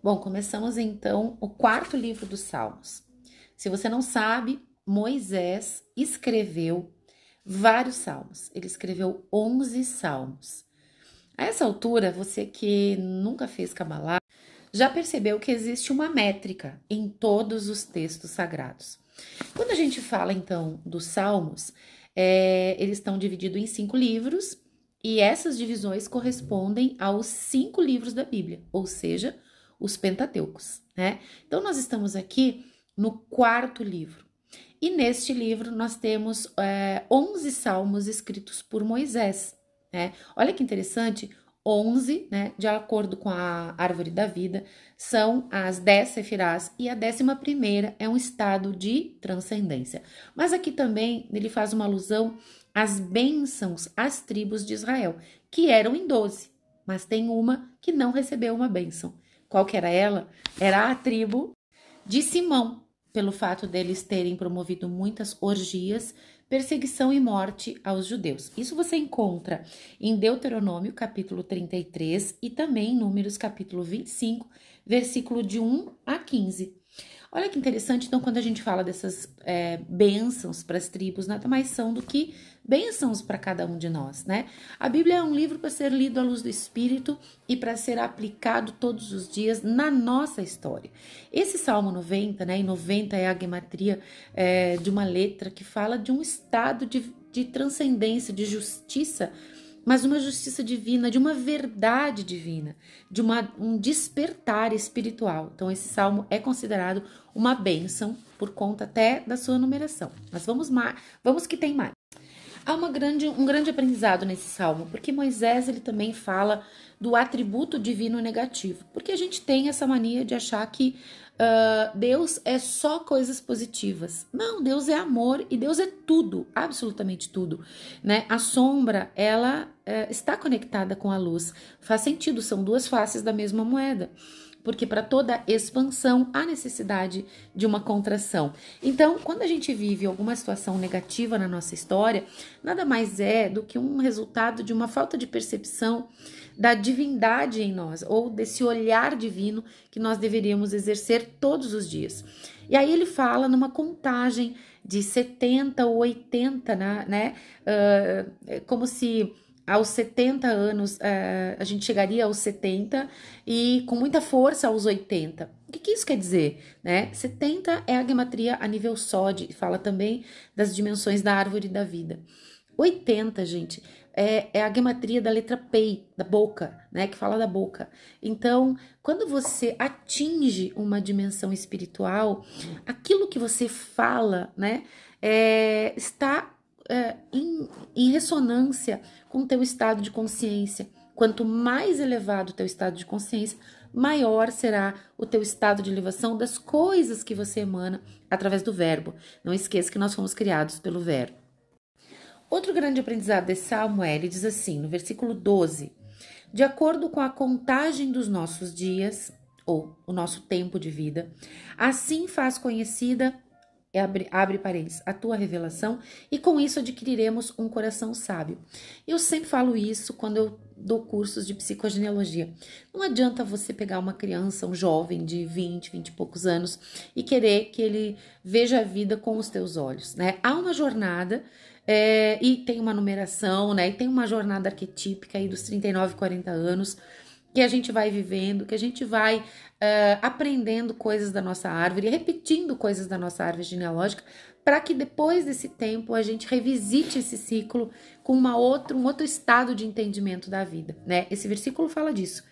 Bom, começamos então o quarto livro dos Salmos. Se você não sabe, Moisés escreveu vários salmos. Ele escreveu 11 salmos. A essa altura, você que nunca fez Kabbalah já percebeu que existe uma métrica em todos os textos sagrados. Quando a gente fala então dos salmos, é, eles estão divididos em cinco livros e essas divisões correspondem aos cinco livros da Bíblia, ou seja, os Pentateucos, né? Então nós estamos aqui no quarto livro. E neste livro nós temos é, 11 salmos escritos por Moisés, né? Olha que interessante, 11, né, de acordo com a árvore da vida, são as 10 sefirás e a décima primeira é um estado de transcendência. Mas aqui também ele faz uma alusão às bênçãos às tribos de Israel, que eram em 12, mas tem uma que não recebeu uma bênção qual que era ela? Era a tribo de Simão, pelo fato deles terem promovido muitas orgias, perseguição e morte aos judeus. Isso você encontra em Deuteronômio, capítulo 33, e também em Números, capítulo 25, versículo de 1 a 15. Olha que interessante, então, quando a gente fala dessas é, bênçãos para as tribos, nada mais são do que bênçãos para cada um de nós, né? A Bíblia é um livro para ser lido à luz do Espírito e para ser aplicado todos os dias na nossa história. Esse Salmo 90, né? E 90 é a gematria é, de uma letra que fala de um estado de, de transcendência, de justiça mas uma justiça divina, de uma verdade divina, de uma, um despertar espiritual. Então, esse salmo é considerado uma bênção por conta até da sua numeração. Mas vamos, vamos que tem mais há uma grande, um grande aprendizado nesse salmo, porque Moisés ele também fala do atributo divino negativo, porque a gente tem essa mania de achar que uh, Deus é só coisas positivas. Não, Deus é amor e Deus é tudo, absolutamente tudo. Né? A sombra ela uh, está conectada com a luz. Faz sentido, são duas faces da mesma moeda porque para toda expansão há necessidade de uma contração. Então, quando a gente vive alguma situação negativa na nossa história, nada mais é do que um resultado de uma falta de percepção da divindade em nós ou desse olhar divino que nós deveríamos exercer todos os dias. E aí ele fala numa contagem de 70 ou 80, né? né? Uh, como se aos 70 anos, eh, a gente chegaria aos 70 e com muita força aos 80. O que, que isso quer dizer? Né? 70 é a gematria a nível sódio, fala também das dimensões da árvore da vida. 80, gente, é, é, a gematria da letra P, da boca, né? Que fala da boca. Então, quando você atinge uma dimensão espiritual, aquilo que você fala, né? É, está é, em, em ressonância com o teu estado de consciência. Quanto mais elevado o teu estado de consciência, maior será o teu estado de elevação das coisas que você emana através do verbo. Não esqueça que nós fomos criados pelo verbo. Outro grande aprendizado é, ele diz assim, no versículo 12: De acordo com a contagem dos nossos dias, ou o nosso tempo de vida, assim faz conhecida é abre, abre parênteses, a tua revelação, e com isso adquiriremos um coração sábio. Eu sempre falo isso quando eu dou cursos de psicogenealogia. Não adianta você pegar uma criança, um jovem de 20, 20 e poucos anos e querer que ele veja a vida com os teus olhos, né? Há uma jornada é, e tem uma numeração, né? E tem uma jornada arquetípica aí dos 39, 40 anos que a gente vai vivendo, que a gente vai uh, aprendendo coisas da nossa árvore, repetindo coisas da nossa árvore genealógica, para que depois desse tempo a gente revisite esse ciclo com uma outra, um outro estado de entendimento da vida, né? Esse versículo fala disso.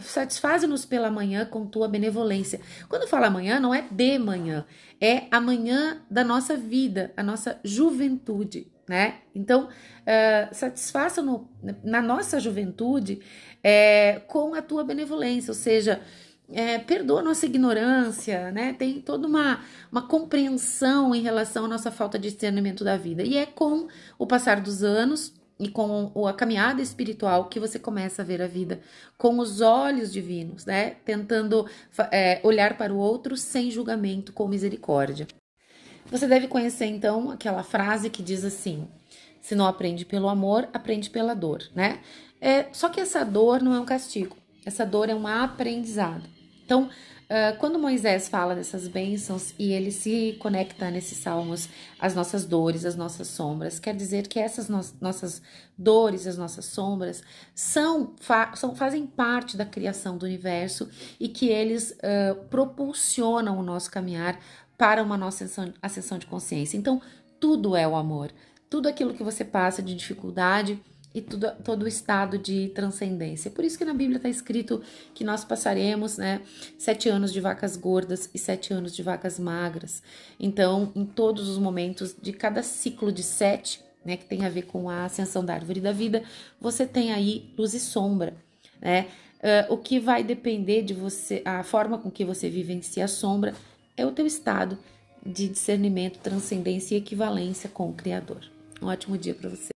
Satisfaze-nos pela manhã com tua benevolência. Quando fala amanhã, não é de manhã, é amanhã da nossa vida, a nossa juventude, né? Então, uh, eh, satisfaça no, na nossa juventude é, com a tua benevolência, ou seja, é, perdoa nossa ignorância, né? Tem toda uma, uma compreensão em relação à nossa falta de discernimento da vida. E é com o passar dos anos e com a caminhada espiritual que você começa a ver a vida com os olhos divinos, né? Tentando é, olhar para o outro sem julgamento, com misericórdia. Você deve conhecer então aquela frase que diz assim: se não aprende pelo amor, aprende pela dor, né? É, só que essa dor não é um castigo, essa dor é um aprendizado. Então, ah, quando Moisés fala dessas bênçãos e ele se conecta nesses salmos às nossas dores, às nossas sombras, quer dizer que essas no nossas dores, as nossas sombras, são, fa são, fazem parte da criação do universo e que eles uh, propulsionam o nosso caminhar para uma nossa ascensão, ascensão de consciência. Então, tudo é o amor. Tudo aquilo que você passa de dificuldade, e tudo, todo o estado de transcendência. Por isso que na Bíblia está escrito que nós passaremos né, sete anos de vacas gordas e sete anos de vacas magras. Então, em todos os momentos de cada ciclo de sete, né, que tem a ver com a ascensão da árvore da vida, você tem aí luz e sombra, né? Uh, o que vai depender de você, a forma com que você vivencia a sombra é o teu estado de discernimento, transcendência e equivalência com o Criador. Um ótimo dia para você.